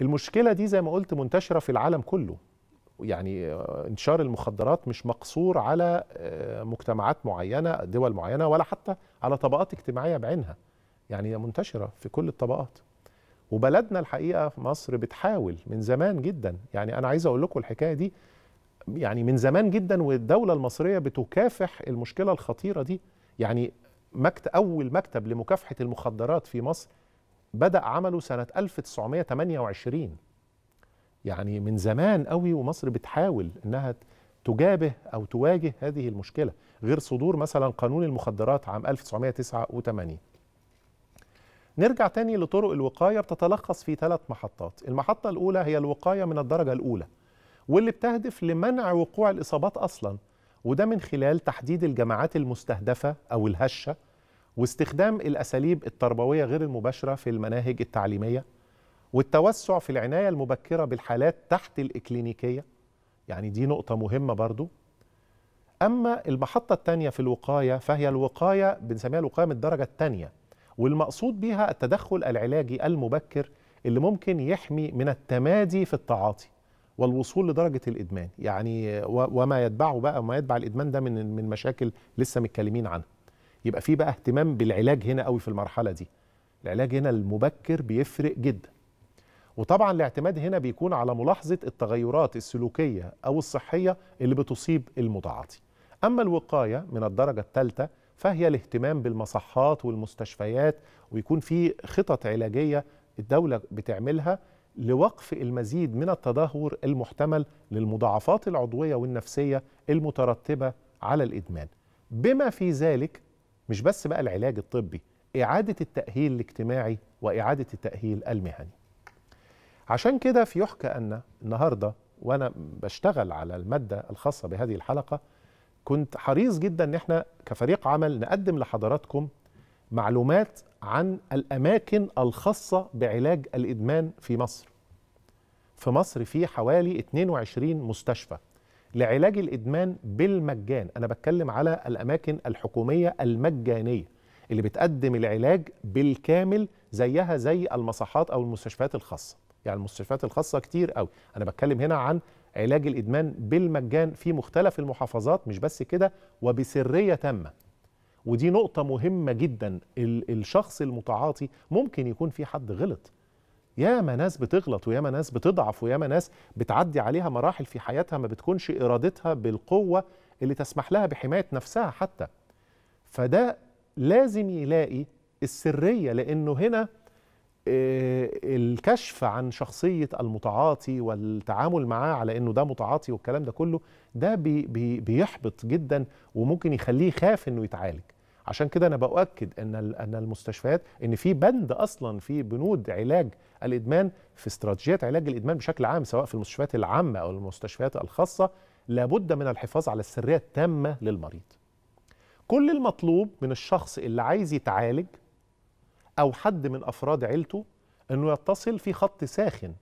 المشكلة دي زي ما قلت منتشرة في العالم كله يعني آه، انتشار المخدرات مش مقصور على آه، مجتمعات معينة دول معينة ولا حتى على طبقات اجتماعية بعينها يعني هي منتشرة في كل الطبقات وبلدنا الحقيقة مصر بتحاول من زمان جدا يعني أنا عايز أقول لكم الحكاية دي يعني من زمان جدا والدولة المصرية بتكافح المشكلة الخطيرة دي يعني مكت أول مكتب لمكافحة المخدرات في مصر بدأ عمله سنة 1928 يعني من زمان قوي ومصر بتحاول انها تجابه او تواجه هذه المشكله غير صدور مثلا قانون المخدرات عام 1989 نرجع تاني لطرق الوقايه بتتلخص في ثلاث محطات المحطه الاولى هي الوقايه من الدرجه الاولى واللي بتهدف لمنع وقوع الاصابات اصلا وده من خلال تحديد الجماعات المستهدفه او الهشه واستخدام الأساليب التربوية غير المباشرة في المناهج التعليمية والتوسع في العناية المبكرة بالحالات تحت الإكلينيكية يعني دي نقطة مهمة برضو أما المحطة الثانية في الوقاية فهي الوقاية بنسميها الوقاية من الدرجة الثانية والمقصود بها التدخل العلاجي المبكر اللي ممكن يحمي من التمادي في التعاطي والوصول لدرجة الإدمان يعني وما يتبعه بقى وما يتبع الإدمان ده من من مشاكل لسه متكلمين عنها يبقى في بقى اهتمام بالعلاج هنا قوي في المرحله دي العلاج هنا المبكر بيفرق جدا وطبعا الاعتماد هنا بيكون على ملاحظه التغيرات السلوكيه او الصحيه اللي بتصيب المتعاطي اما الوقايه من الدرجه الثالثه فهي الاهتمام بالمصحات والمستشفيات ويكون في خطط علاجيه الدوله بتعملها لوقف المزيد من التدهور المحتمل للمضاعفات العضويه والنفسيه المترتبه على الادمان بما في ذلك مش بس بقى العلاج الطبي إعادة التأهيل الاجتماعي وإعادة التأهيل المهني عشان كده في يحكى أن النهاردة وأنا بشتغل على المادة الخاصة بهذه الحلقة كنت حريص جدا أن احنا كفريق عمل نقدم لحضراتكم معلومات عن الأماكن الخاصة بعلاج الإدمان في مصر في مصر في حوالي 22 مستشفى لعلاج الادمان بالمجان انا بتكلم على الاماكن الحكوميه المجانيه اللي بتقدم العلاج بالكامل زيها زي المصحات او المستشفيات الخاصه يعني المستشفيات الخاصه كتير قوي انا بتكلم هنا عن علاج الادمان بالمجان في مختلف المحافظات مش بس كده وبسريه تامه ودي نقطه مهمه جدا الشخص المتعاطي ممكن يكون في حد غلط ياما ناس بتغلط وياما ناس بتضعف وياما ناس بتعدي عليها مراحل في حياتها ما بتكونش ارادتها بالقوه اللي تسمح لها بحمايه نفسها حتى فده لازم يلاقي السريه لانه هنا آه، الكشف عن شخصية المتعاطي والتعامل معاه على انه ده متعاطي والكلام ده كله ده بيحبط جدا وممكن يخليه يخاف انه يتعالج عشان كده انا باكد ان ان المستشفيات ان في بند اصلا في بنود علاج الادمان في استراتيجيات علاج الادمان بشكل عام سواء في المستشفيات العامه او المستشفيات الخاصه لابد من الحفاظ على السريه التامه للمريض. كل المطلوب من الشخص اللي عايز يتعالج او حد من افراد عيلته انه يتصل في خط ساخن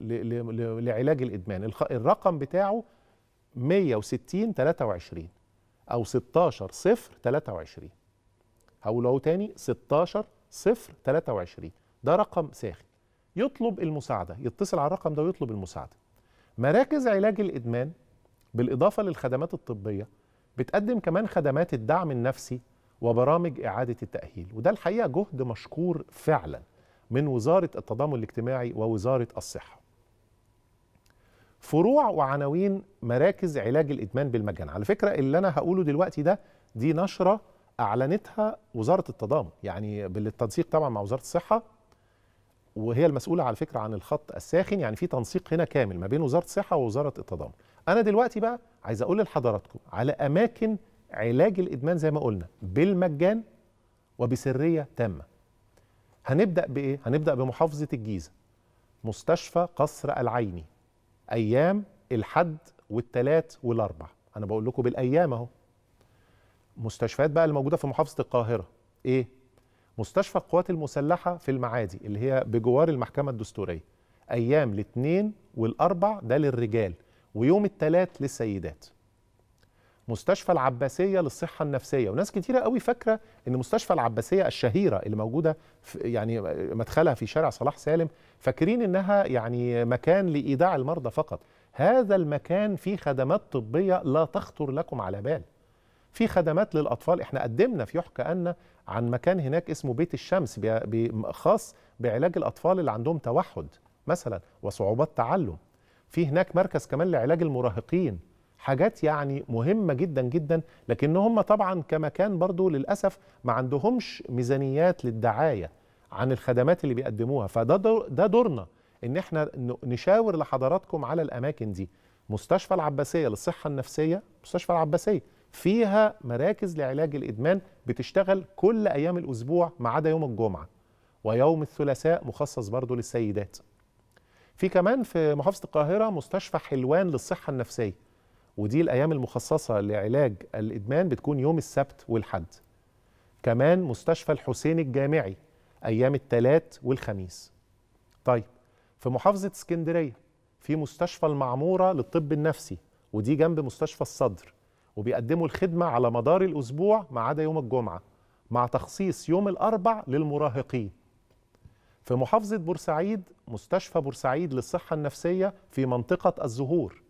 لعلاج الادمان الرقم بتاعه 160 23 او 16 0 23 هقوله اهو تاني 16 0 23 ده رقم ساخن يطلب المساعده يتصل على الرقم ده ويطلب المساعده مراكز علاج الادمان بالاضافه للخدمات الطبيه بتقدم كمان خدمات الدعم النفسي وبرامج اعاده التاهيل وده الحقيقه جهد مشكور فعلا من وزاره التضامن الاجتماعي ووزاره الصحه فروع وعناوين مراكز علاج الادمان بالمجان على فكره اللي انا هقوله دلوقتي ده دي نشره اعلنتها وزاره التضامن يعني بالتنسيق طبعا مع وزاره الصحه وهي المسؤوله على فكره عن الخط الساخن يعني في تنسيق هنا كامل ما بين وزاره الصحه ووزاره التضامن انا دلوقتي بقى عايز اقول لحضراتكم على اماكن علاج الادمان زي ما قلنا بالمجان وبسريه تامه هنبدا بايه هنبدا بمحافظه الجيزه مستشفى قصر العيني ايام الحد والثلاث والاربع انا بقول لكم بالايام اهو مستشفيات بقى اللي موجوده في محافظه القاهره ايه مستشفى القوات المسلحه في المعادي اللي هي بجوار المحكمه الدستوريه ايام الاثنين والاربع ده للرجال ويوم الثلاث للسيدات مستشفى العباسيه للصحه النفسيه وناس كتيره قوي فاكره ان مستشفى العباسيه الشهيره اللي موجوده في يعني مدخلها في شارع صلاح سالم فاكرين انها يعني مكان لايداع المرضى فقط هذا المكان فيه خدمات طبيه لا تخطر لكم على بال في خدمات للاطفال احنا قدمنا في يحكى ان عن مكان هناك اسمه بيت الشمس خاص بعلاج الاطفال اللي عندهم توحد مثلا وصعوبات تعلم في هناك مركز كمان لعلاج المراهقين حاجات يعني مهمه جدا جدا لكن هم طبعا كمكان برضو للاسف ما عندهمش ميزانيات للدعايه عن الخدمات اللي بيقدموها فده ده دورنا ان احنا نشاور لحضراتكم على الاماكن دي مستشفى العباسيه للصحه النفسيه مستشفى العباسيه فيها مراكز لعلاج الادمان بتشتغل كل ايام الاسبوع ما عدا يوم الجمعه ويوم الثلاثاء مخصص برضه للسيدات في كمان في محافظه القاهره مستشفى حلوان للصحه النفسيه ودي الايام المخصصه لعلاج الادمان بتكون يوم السبت والحد كمان مستشفى الحسين الجامعي ايام الثلاث والخميس طيب في محافظه اسكندريه في مستشفى المعموره للطب النفسي ودي جنب مستشفى الصدر وبيقدموا الخدمة على مدار الأسبوع ما عدا يوم الجمعة مع تخصيص يوم الأربع للمراهقين في محافظة بورسعيد مستشفى بورسعيد للصحة النفسية في منطقة الزهور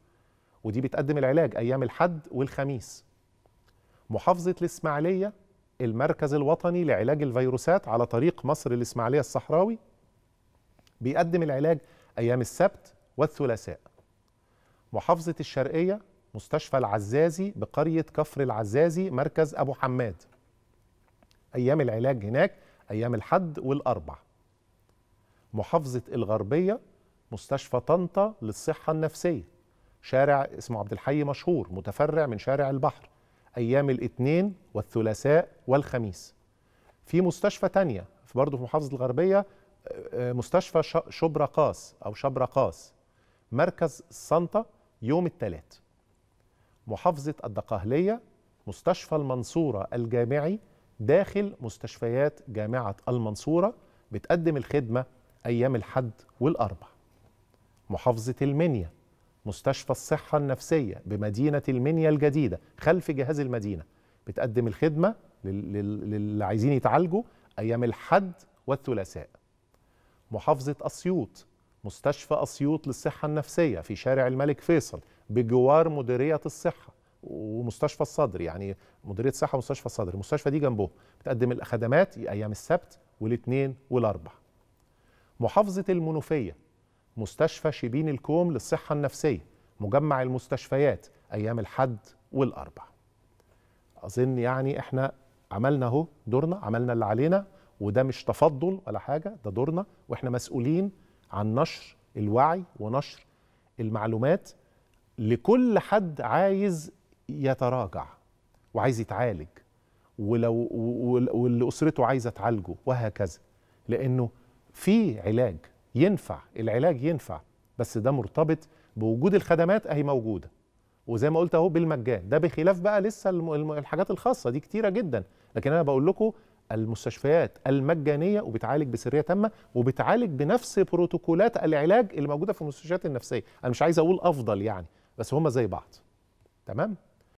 ودي بتقدم العلاج أيام الحد والخميس محافظة الإسماعيلية المركز الوطني لعلاج الفيروسات على طريق مصر الإسماعيلية الصحراوي بيقدم العلاج أيام السبت والثلاثاء محافظة الشرقية مستشفى العزازي بقرية كفر العزازي مركز أبو حماد أيام العلاج هناك أيام الحد والأربع محافظة الغربية مستشفى طنطا للصحة النفسية شارع اسمه عبد الحي مشهور متفرع من شارع البحر أيام الاثنين والثلاثاء والخميس في مستشفى تانية برضه في محافظة الغربية آه، آه، مستشفى شبرقاس أو شبرقاس مركز صنطة يوم الثلاث محافظة الدقهلية مستشفى المنصورة الجامعي داخل مستشفيات جامعة المنصورة بتقدم الخدمة أيام الحد والأربع محافظة المنيا مستشفى الصحة النفسية بمدينة المنيا الجديدة خلف جهاز المدينة بتقدم الخدمة للي عايزين يتعالجوا أيام الحد والثلاثاء محافظة أسيوط مستشفى أسيوط للصحة النفسية في شارع الملك فيصل بجوار مديرية الصحة ومستشفى الصدر يعني مديرية الصحة ومستشفى الصدر المستشفى دي جنبه بتقدم الخدمات أيام السبت والاثنين والأربع محافظة المنوفية مستشفى شبين الكوم للصحة النفسية مجمع المستشفيات أيام الحد والأربع أظن يعني إحنا عملنا أهو دورنا عملنا اللي علينا وده مش تفضل ولا حاجة ده دورنا وإحنا مسؤولين عن نشر الوعي ونشر المعلومات لكل حد عايز يتراجع وعايز يتعالج ولو واللي اسرته عايزه تعالجه وهكذا لانه في علاج ينفع العلاج ينفع بس ده مرتبط بوجود الخدمات اهي موجوده وزي ما قلت اهو بالمجان ده بخلاف بقى لسه الحاجات الخاصه دي كتيره جدا لكن انا بقول لكم المستشفيات المجانيه وبتعالج بسريه تامه وبتعالج بنفس بروتوكولات العلاج اللي موجوده في المستشفيات النفسيه انا مش عايز اقول افضل يعني بس هما زي بعض تمام